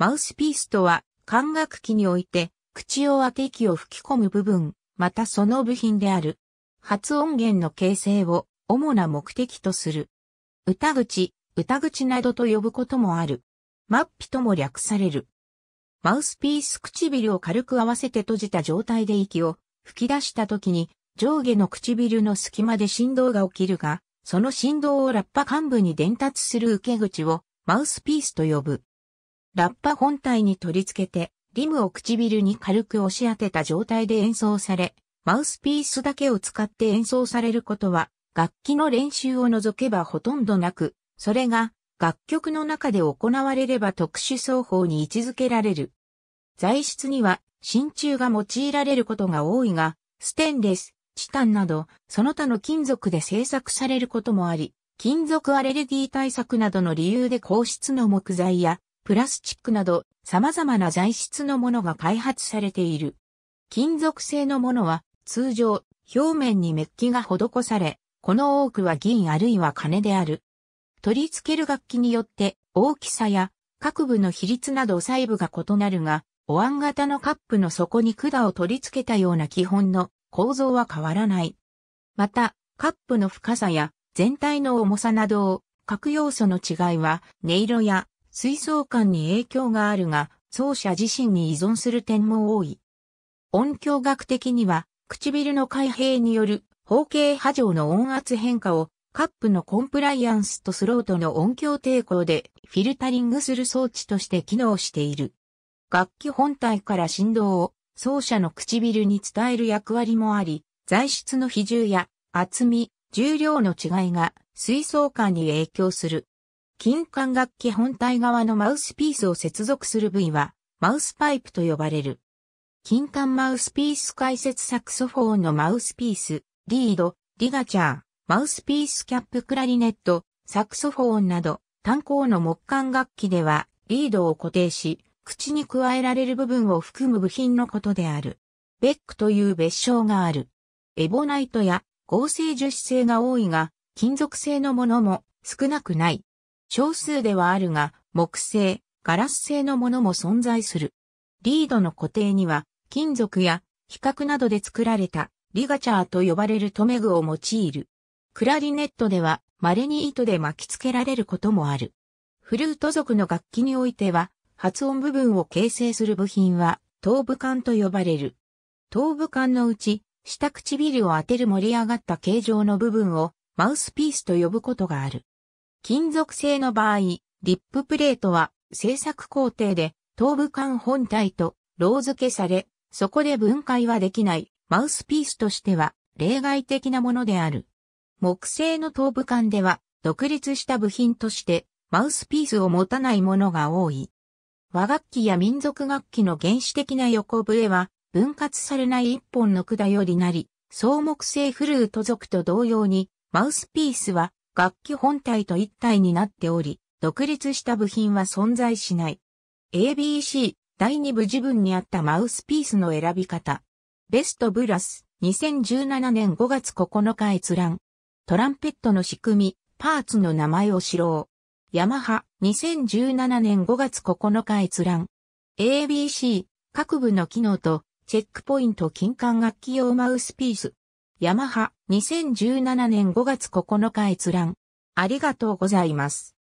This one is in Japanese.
マウスピースとは、管楽器において、口を開て息を吹き込む部分、またその部品である。発音源の形成を主な目的とする。歌口、歌口などと呼ぶこともある。マッピとも略される。マウスピース唇を軽く合わせて閉じた状態で息を吹き出した時に上下の唇の隙間で振動が起きるが、その振動をラッパ幹部に伝達する受け口をマウスピースと呼ぶ。ラッパ本体に取り付けて、リムを唇に軽く押し当てた状態で演奏され、マウスピースだけを使って演奏されることは、楽器の練習を除けばほとんどなく、それが楽曲の中で行われれば特殊奏法に位置づけられる。材質には真鍮が用いられることが多いが、ステンレス、チタンなど、その他の金属で製作されることもあり、金属アレルギー対策などの理由で硬質の木材やプラスチックなど様々な材質のものが開発されている。金属製のものは通常表面にメッキが施され、この多くは銀あるいは金である。取り付ける楽器によって大きさや各部の比率など細部が異なるが、お椀型のカップの底に管を取り付けたような基本の構造は変わらない。また、カップの深さや全体の重さなどを各要素の違いは音色や水槽管に影響があるが、奏者自身に依存する点も多い。音響学的には、唇の開閉による方形波状の音圧変化をカップのコンプライアンスとスロートの音響抵抗でフィルタリングする装置として機能している。楽器本体から振動を奏者の唇に伝える役割もあり、材質の比重や厚み、重量の違いが水槽感に影響する。金管楽器本体側のマウスピースを接続する部位は、マウスパイプと呼ばれる。金管マウスピース解説サクソフォンのマウスピース、リード、リガチャー、マウスピースキャップクラリネット、サクソフォンなど、単行の木管楽器では、リードを固定し、口に加えられる部分を含む部品のことである。ベックという別称がある。エボナイトや合成樹脂製が多いが、金属製のものも少なくない。少数ではあるが、木製、ガラス製のものも存在する。リードの固定には、金属や、比較などで作られた、リガチャーと呼ばれる留め具を用いる。クラリネットでは、稀に糸で巻き付けられることもある。フルート族の楽器においては、発音部分を形成する部品は、頭部管と呼ばれる。頭部管のうち、下唇を当てる盛り上がった形状の部分を、マウスピースと呼ぶことがある。金属製の場合、リッププレートは製作工程で頭部管本体とロー付けされ、そこで分解はできないマウスピースとしては例外的なものである。木製の頭部管では独立した部品としてマウスピースを持たないものが多い。和楽器や民族楽器の原始的な横笛は分割されない一本の管よりなり、草木製フルート族と同様にマウスピースは楽器本体と一体になっており、独立した部品は存在しない。ABC 第2部自分にあったマウスピースの選び方。ベストブラス2017年5月9日閲覧。トランペットの仕組み、パーツの名前を知ろう。ヤマハ2017年5月9日閲覧。ABC 各部の機能とチェックポイント金管楽器用マウスピース。ヤマハ2017年5月9日閲覧。ありがとうございます。